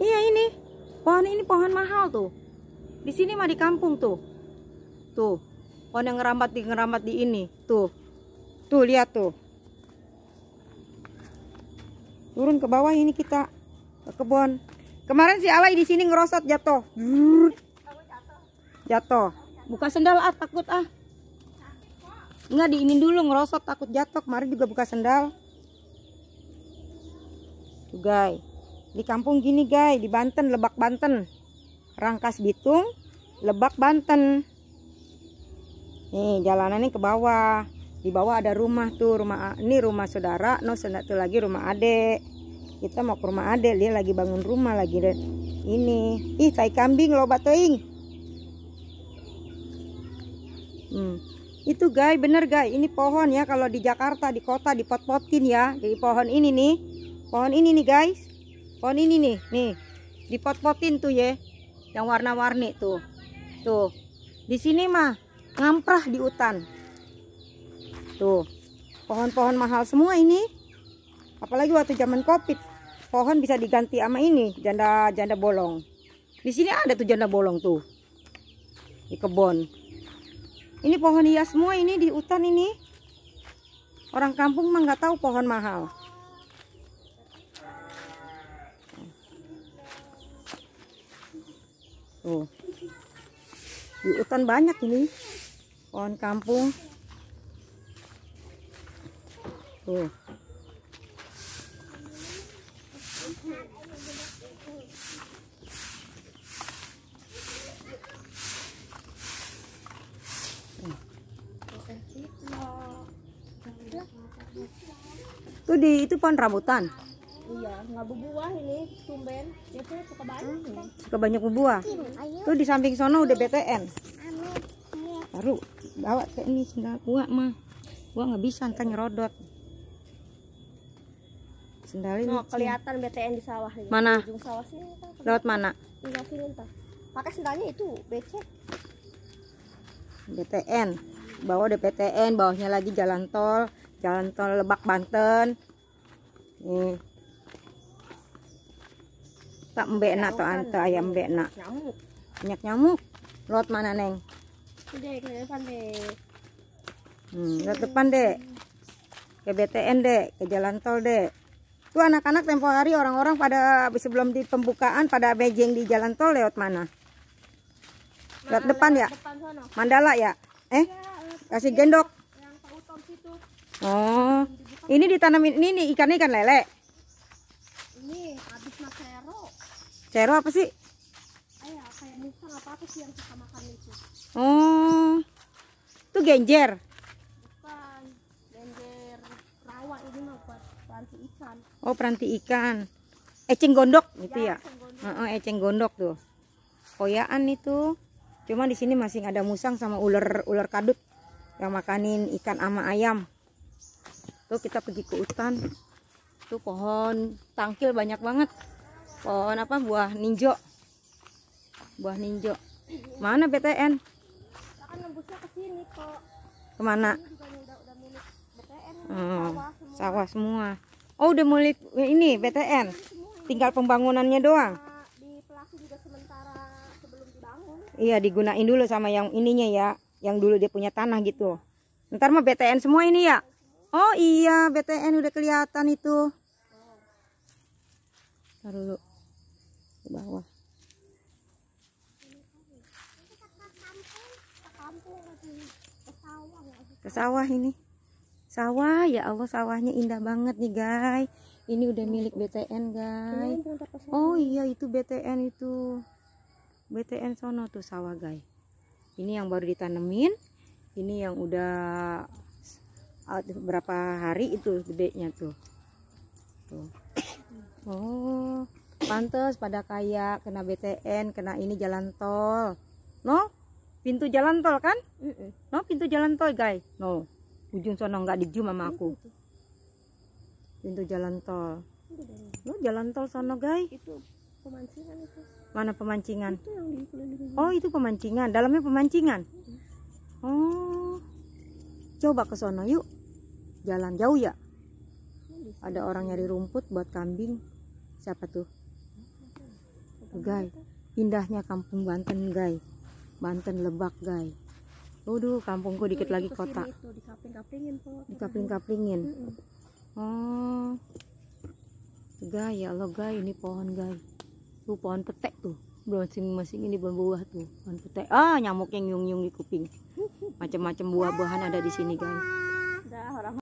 Iya ini. Pohon ini pohon mahal tuh. Di sini mah di kampung tuh. Tuh. Pohon yang ngerambat di ngerambat di ini. Tuh. Tuh lihat tuh. Turun ke bawah ini kita ke kebun. Kemarin si Alai di sini ngerosot jatuh. Jatuh. Buka sendal ah takut ah. Enggak ini dulu ngerosot takut jatuh. Kemarin juga buka sendal. Tuh guys di kampung gini guys di Banten Lebak Banten Rangkas Bitung Lebak Banten nih ini ke bawah di bawah ada rumah tuh rumah ini rumah saudara no tuh lagi rumah adek kita mau ke rumah adek dia lagi bangun rumah lagi deh ini ih tai kambing loba teing hmm. itu guys bener guys ini pohon ya kalau di Jakarta di kota dipot-potin ya jadi pohon ini nih pohon ini nih guys pohon ini nih nih dipot-potin tuh ya yang warna-warni tuh tuh di sini mah ngamprah di hutan tuh pohon-pohon mahal semua ini apalagi waktu zaman covid pohon bisa diganti sama ini janda janda bolong di sini ada tuh janda bolong tuh di kebun ini pohon hias semua ini di hutan ini orang kampung mah nggak tahu pohon mahal tuh di hutan banyak ini pohon kampung tuh Tuh di itu pohon rambutan nggak berbuah ini tumben tuh ya, suka banyak hmm. suka banyak berbuah tuh di samping sono udah BTN baru bawa ke ini sendal gua mah gua nggak bisa ntar nyerodot sendalin oh, kelihatan BTN di sawah ini. mana di sawah sini lewat mana enggak sini pakai sendalnya itu BC BTN bawa DPTN bawahnya lagi jalan tol jalan tol Lebak Banten nih tak nak to anto kan? ayam mbekna nyamuk banyak nyamuk lot mana neng Dek, ke depan dek hmm, lot depan dek ke BTN dek ke jalan tol dek tuh anak-anak tempo hari orang-orang pada sebelum di pembukaan pada bejeng di jalan tol lewat mana lewat depan ya mandala ya eh, iya, eh kasih gendok oh ini ditanamin ini, ini ikan ikan lele Cero apa sih? Ayah, kayak nisang apa apa sih yang suka makan itu. Oh. Itu genjer. Bukan. Genjer rawa ini mah buat peranti ikan. Oh, peranti ikan. Eceng gondok gitu ya. ya? Eceng gondok. Uh tuh. Koyaan itu. Cuma di sini masih ada musang sama ular ular kadut yang makanin ikan ama ayam. Tuh kita pergi ke hutan. Tuh pohon tangkil banyak banget pohon apa buah ninjo buah ninjo mana BTN kan kemana hmm, sawah, semua. oh udah mulik ini BTN tinggal pembangunannya doang iya digunain dulu sama yang ininya ya yang dulu dia punya tanah gitu ntar mah BTN semua ini ya Oh iya, BTN udah kelihatan itu. Taruh dulu bawah ke sawah ini sawah ya Allah sawahnya indah banget nih guys ini udah milik BTN guys oh iya itu BTN itu BTN sono tuh sawah guys ini yang baru ditanemin ini yang udah berapa hari itu gedenya tuh tuh oh pantes pada kaya kena BTN kena ini jalan tol no pintu jalan tol kan no pintu jalan tol guys no ujung sono nggak dijum sama aku pintu jalan tol no jalan tol sono guys itu pemancingan itu mana pemancingan oh itu pemancingan dalamnya pemancingan oh coba ke sono yuk jalan jauh ya ada orang nyari rumput buat kambing siapa tuh Gai indahnya kampung Banten Gai Banten Lebak Gai Waduh, kampungku dikit oh, iya, lagi itu, kota. Itu, dikapling-kaplingin, Dikapling-kaplingin. Oh. Gai, ya Allah, Gai, ini pohon Gai. Tuh pohon petek tuh. Browsing masing ini buah buah tuh, pohon petek. Ah, nyamuk yang nyung-nyung di kuping. Macam-macam buah-buahan ada di sini, Gai.